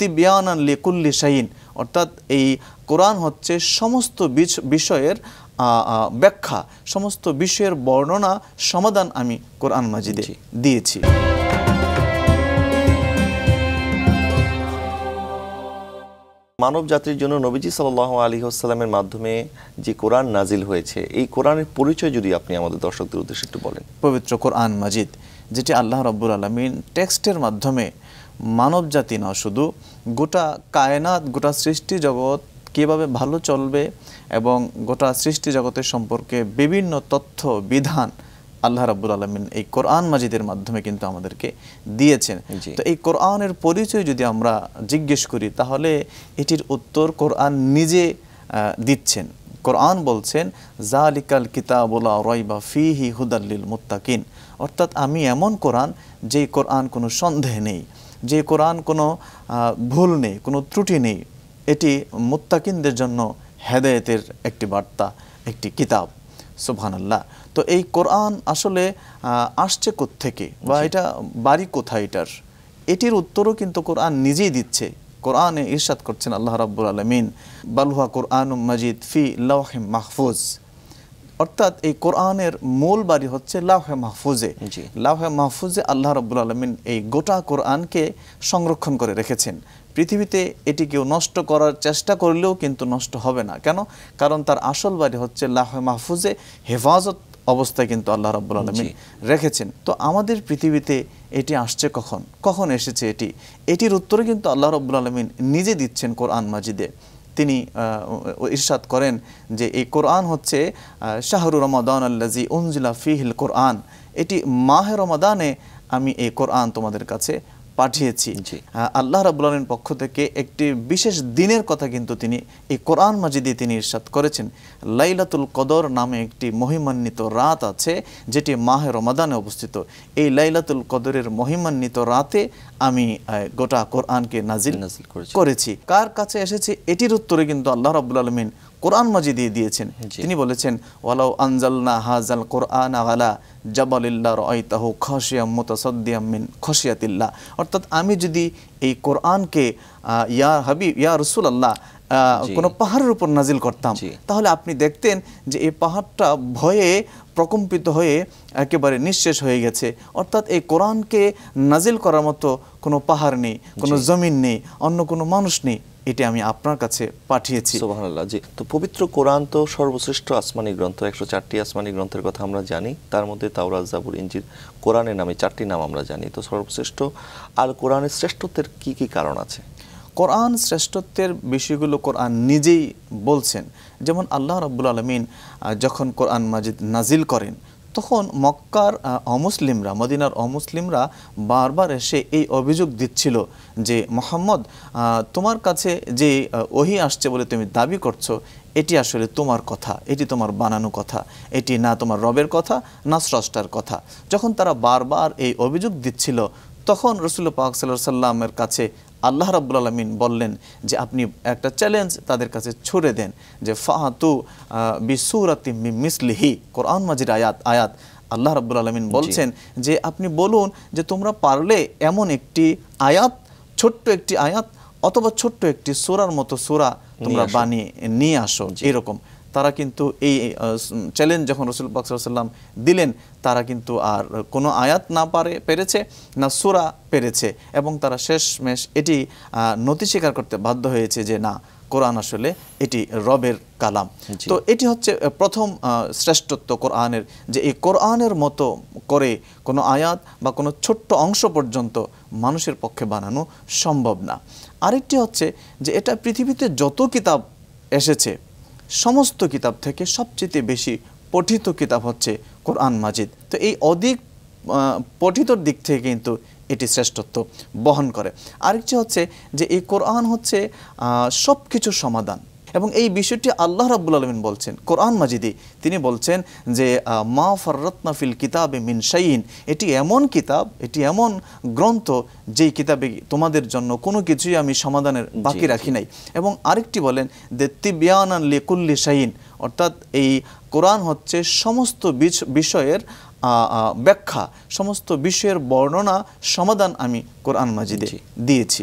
তিবিয়ানান লিকুল্লি শাহীন অর্থাৎ এই কোরআন হচ্ছে সমস্ত বিষয়ের ব্যাখ্যা সমস্ত বিষয়ের বর্ণনা সমাধান আমি কোরআন মাজিদে দিয়েছি মানব জাতির জন্য নবীজি সাল আলী আসসালামের মাধ্যমে যে কোরআন নাজিল হয়েছে এই কোরআনের পরিচয় যদি আপনি আমাদের দর্শকদের উদ্দেশ্যে একটু বলেন পবিত্র কোরআন মাজিদ যেটি আল্লাহ রব্বুল আলমিন টেক্সটের মাধ্যমে মানব জাতি না শুধু গোটা কায়নাত গোটা সৃষ্টি জগৎ কীভাবে ভালো চলবে এবং গোটা সৃষ্টি জগতের সম্পর্কে বিভিন্ন তথ্য বিধান আল্লাহ রাবুল আলমিন এই কোরআন মাজিদের মাধ্যমে কিন্তু আমাদেরকে দিয়েছেন তো এই কোরআনের পরিচয় যদি আমরা জিজ্ঞেস করি তাহলে এটির উত্তর কোরআন নিজে দিচ্ছেন কোরআন বলছেন জালিকাল কিতাবুলা রয়বা ফিহি হুদাল্লিল মুত্তাকিন অর্থাৎ আমি এমন কোরআন যেই কোরআন কোনো সন্দেহ নেই যে কোরআন কোনো ভুল নেই কোনো ত্রুটি নেই এটি মুত্তাকিনদের জন্য হেদায়েতের একটি বার্তা একটি কিতাব সুবহানাল্লাহ তো এই কোরআন আসলে আসছে থেকে বা এটা বাড়ি কোথায় এটার এটির উত্তরও কিন্তু কোরআন নিজেই দিচ্ছে কোরআনে ইরশাদ করছেন আল্লাহ রাব্বুল আলমিন বালুহা কোরআন মজিদ ফি লাউহে মাহফুজ অর্থাৎ এই কোরআনের মূল বাড়ি হচ্ছে লাহে মাহফুজে লাহে মাহফুজে আল্লাহ রব্বুল আলমিন এই গোটা কোরআনকে সংরক্ষণ করে রেখেছেন পৃথিবীতে এটি কেউ নষ্ট করার চেষ্টা করলেও কিন্তু নষ্ট হবে না কেন কারণ তার আসল বাড়ি হচ্ছে লাহে মাহফুজে হেফাজত অবস্থায় কিন্তু আল্লাহ রাব্বুল আলমী রেখেছেন তো আমাদের পৃথিবীতে এটি আসছে কখন কখন এসেছে এটি এটির উত্তরে কিন্তু আল্লাহ রব্বুল আলমিন নিজে দিচ্ছেন কোরআন মাজিদে তিনি ইরশাদ করেন যে এই কোরআন হচ্ছে শাহরু রমাদান আল্লাজি উনজিলা ফিহিল কোরআন এটি মাহে রমাদানে আমি এই কোরআন তোমাদের কাছে পাঠিয়েছি আল্লাহ রাবুল আলমীর পক্ষ থেকে একটি বিশেষ দিনের কথা কিন্তু তিনি এই কোরআন মাজিদে তিনি ইরশাদ করেছেন লাইলাতুল কদর নামে একটি মহিমান্বিত রাত আছে যেটি মাহে রমাদানে অবস্থিত এই লাইলাতুল কদরের মহিমান্বিত রাতে আমি গোটা কোরআনকে নাজিল করেছি কার কাছে এসেছে এটির উত্তরে কিন্তু আল্লাহ রাবুল আলমিন কোরআন মাজি দিয়ে দিয়েছেন তিনি বলেছেন ওয়ালাউ আনজালনা হাজাল কোরআন আলা জবালিল্লা রয়তাহ খসিয়াম মিন খসিয়াতিল্লা অর্থাৎ আমি যদি এই কোরআনকে ইয়া হাবিব ইয়া রসুল আল্লাহ কোনো পাহাড়ের উপর নাজিল করতাম তাহলে আপনি দেখতেন যে এই পাহাড়টা ভয়ে প্রকম্পিত হয়ে একেবারে নিঃশেষ হয়ে গেছে অর্থাৎ এই কোরআনকে নাজিল করার মতো কোনো পাহাড় নেই কোনো জমিন নেই অন্য কোনো মানুষ নেই এটি আমি আপনার কাছে পাঠিয়েছি সুবাহান্লাহ জি তো পবিত্র কোরআন তো সর্বশ্রেষ্ঠ আসমানি গ্রন্থ একশো চারটি আসমানি গ্রন্থের কথা আমরা জানি তার মধ্যে তাওরাজ জাবুর ইঞ্জির কোরআনের নামে চারটি নাম আমরা জানি তো সর্বশ্রেষ্ঠ আর কোরআনের শ্রেষ্ঠত্বের কি কি কারণ আছে কোরআন শ্রেষ্ঠত্বের বিষয়গুলো কোরআন নিজেই বলছেন যেমন আল্লাহ রব্বুল আলমিন যখন কোরআন মাজিদ নাজিল করেন তখন মক্কার অমুসলিমরা মদিনার অমুসলিমরা বারবার এসে এই অভিযোগ দিচ্ছিল যে মোহাম্মদ তোমার কাছে যে ওহি আসছে বলে তুমি দাবি করছো এটি আসলে তোমার কথা এটি তোমার বানানো কথা এটি না তোমার রবের কথা না স্রষ্টার কথা যখন তারা বারবার এই অভিযোগ দিচ্ছিল তখন রসুল্লা পাক সাল্লামের কাছে আল্লাহ রাবুল আলমিন বললেন যে আপনি একটা চ্যালেঞ্জ তাদের কাছে ছুড়ে দেন যে ফাহাতু বিসুরাতি মিসলিহি কোরআন মাজির আয়াত আয়াত আল্লাহ রাবুল আলমিন বলছেন যে আপনি বলুন যে তোমরা পারলে এমন একটি আয়াত ছোট্ট একটি আয়াত অথবা ছোট্ট একটি সুরার মতো সুরা তোমরা বানিয়ে নিয়ে আসো এরকম তারা কিন্তু এই চ্যালেঞ্জ যখন রসুল বাকসাল্লাম দিলেন তারা কিন্তু আর কোনো আয়াত না পারে পেরেছে না সুরা পেরেছে এবং তারা শেষমেশ এটি নথি স্বীকার করতে বাধ্য হয়েছে যে না কোরআন আসলে এটি রবের কালাম তো এটি হচ্ছে প্রথম শ্রেষ্ঠত্ব কোরআনের যে এই কোরআনের মতো করে কোনো আয়াত বা কোনো ছোট্ট অংশ পর্যন্ত মানুষের পক্ষে বানানো সম্ভব না আরেকটি হচ্ছে যে এটা পৃথিবীতে যত কিতাব এসেছে সমস্ত কিতাব থেকে সবচেয়ে বেশি পঠিত কিতাব হচ্ছে কোরআন মাজিদ তো এই অধিক পঠিতর দিক থেকে কিন্তু এটি শ্রেষ্ঠত্ব বহন করে আরেকটি হচ্ছে যে এই কোরআন হচ্ছে সব কিছুর সমাধান এবং এই বিষয়টি আল্লাহ রাব্বুল আলমিন বলছেন কোরআন মাজিদি তিনি বলছেন যে মা ফররত্নাফিল কিতাবে মিন শাইন এটি এমন কিতাব এটি এমন গ্রন্থ যেই কিতাবে তোমাদের জন্য কোনো কিছুই আমি সমাধানের বাকি রাখি নাই এবং আরেকটি বলেন দে তিবিয়ান লিকুল্লি শাইন অর্থাৎ এই কোরআন হচ্ছে সমস্ত বিষয়ের ব্যাখ্যা সমস্ত বিষয়ের বর্ণনা সমাধান আমি কোরআন মাজিদে দিয়েছি